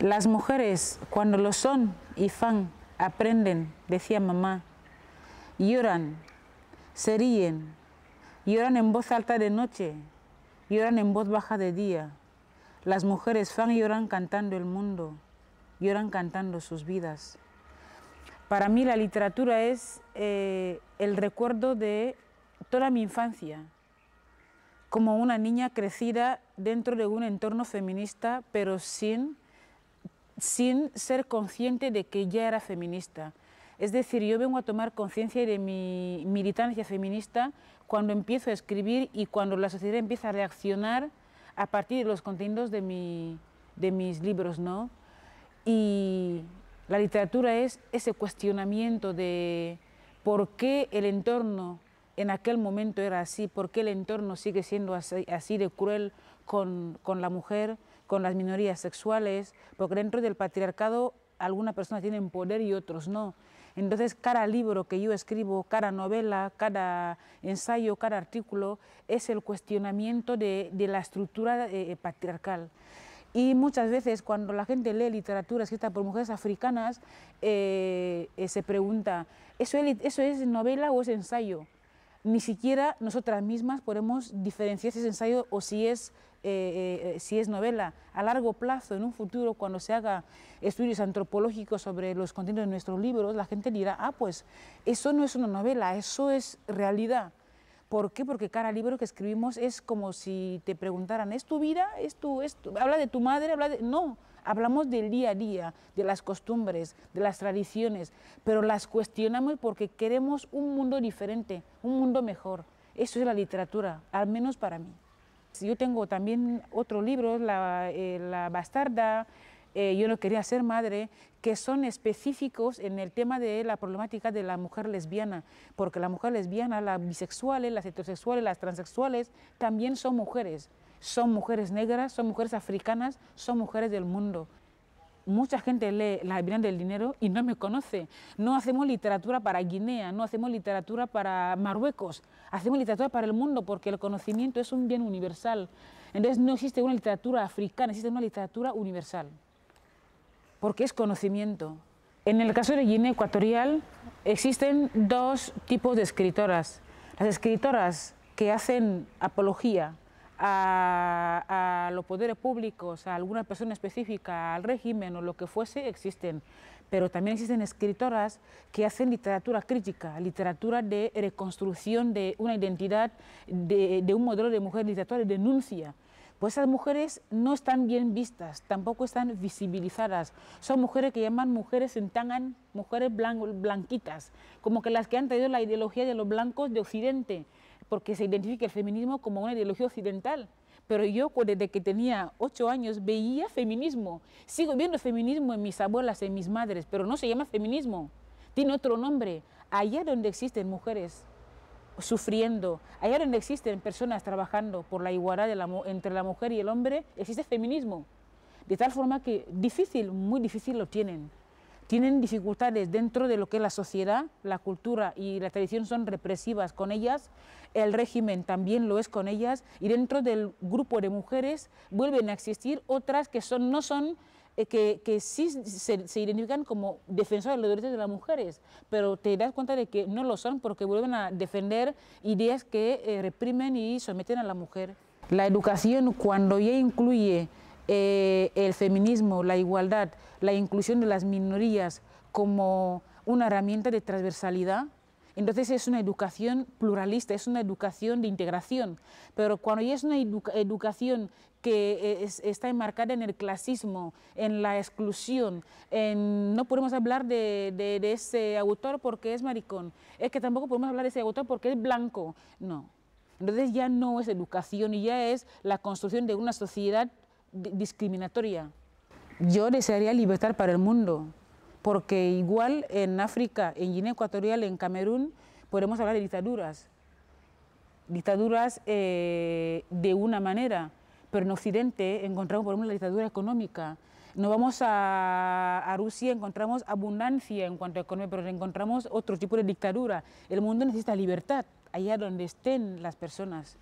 Las mujeres, cuando lo son y fan, aprenden, decía mamá, lloran, se ríen, lloran en voz alta de noche, lloran en voz baja de día. Las mujeres fan lloran cantando el mundo, lloran cantando sus vidas. Para mí la literatura es eh, el recuerdo de toda mi infancia, como una niña crecida dentro de un entorno feminista, pero sin sin ser consciente de que ya era feminista. Es decir, yo vengo a tomar conciencia de mi militancia feminista cuando empiezo a escribir y cuando la sociedad empieza a reaccionar a partir de los contenidos de, mis libros. Y la literatura es ese cuestionamiento de por qué el entorno en aquel momento era así, porque el entorno sigue siendo así, de cruel con, la mujer, con las minorías sexuales, porque dentro del patriarcado algunas personas tienen poder y otros no. Entonces, cada libro que yo escribo, cada novela, cada ensayo, cada artículo, es el cuestionamiento de, la estructura eh, eh, patriarcal. Y muchas veces cuando la gente lee literatura escrita por mujeres africanas, eh, se pregunta, ¿eso ¿eso es novela o es ensayo? ni siquiera nosotras mismas podemos diferenciar si es ensayo o si es, eh, eh, eh, si es novela. A largo plazo, en un futuro, cuando se haga estudios antropológicos sobre los contenidos de nuestros libros, la gente dirá, ah, pues eso no es una novela, eso es realidad. ¿Por qué? Porque cada libro que escribimos es como si te preguntaran, ¿es tu vida? ¿Es tu, es habla de tu madre? Habla de... No, hablamos del día a día, de las costumbres, de las tradiciones, pero las cuestionamos porque queremos un mundo diferente, un mundo mejor. Eso es la literatura, al menos para mí. Yo tengo también otro libro, La, eh, Bastarda, eh, Yo no quería ser madre, que son específicos en el tema de la problemática de la mujer lesbiana, porque la mujer lesbiana, las bisexuales, las heterosexuales, las transexuales, también son mujeres son mujeres negras, son mujeres africanas, son mujeres del mundo. Mucha gente lee La Biblia del Dinero y no me conoce. No hacemos literatura para Guinea, no hacemos literatura para Marruecos, hacemos literatura para el mundo porque el conocimiento es un bien universal. Entonces no existe una literatura africana, existe una literatura universal, porque es conocimiento. En el caso de Guinea Ecuatorial existen dos tipos de escritoras. Las escritoras que hacen apología a, los poderes públicos, a alguna persona específica, al régimen o lo que fuese, existen. Pero también existen escritoras que hacen literatura crítica, literatura de reconstrucción de una identidad, de, un modelo de mujer, literatura de denuncia. Pues esas mujeres no están bien vistas, tampoco están visibilizadas. Son mujeres que llaman mujeres en tangan, mujeres blanquitas, como que las que han traído la ideología de los blancos de Occidente porque se identifica el feminismo como una ideología occidental. Pero yo desde que tenía ocho años veía feminismo. Sigo viendo feminismo en mis abuelas, en mis madres, pero no se llama feminismo. Tiene otro nombre. Allá donde existen mujeres sufriendo, allá donde existen personas trabajando por la igualdad entre la mujer y el hombre, existe feminismo. De tal forma que difícil, muy difícil lo tienen tienen dificultades dentro de lo que es la sociedad, la cultura y la tradición son represivas con ellas, el régimen también lo es con ellas y dentro del grupo de mujeres vuelven a existir otras que son, no son eh, que, sí se, identifican como defensores de los derechos de las mujeres, pero te das cuenta de que no lo son porque vuelven a defender ideas que eh, reprimen y someten a la mujer. La educación cuando ya incluye eh, el feminismo, la igualdad, la inclusión de las minorías como una herramienta de transversalidad, entonces es una educación pluralista, es una educación de integración. Pero cuando ya es una educación que eh, está enmarcada en el clasismo, en la exclusión, no podemos hablar de, ese autor porque es maricón, es que tampoco podemos hablar de ese autor porque es blanco, no. Entonces ya no es educación, y ya es la construcción de una sociedad discriminatoria. Yo desearía libertad para el mundo, porque igual en África, en Guinea Ecuatorial, en Camerún, podemos hablar de dictaduras. Dictaduras eh, de una manera, pero en Occidente encontramos, por ejemplo, la dictadura económica. No vamos a, a, Rusia, encontramos abundancia en cuanto a economía, pero encontramos otro tipo de dictadura. El mundo necesita libertad, allá donde estén las personas.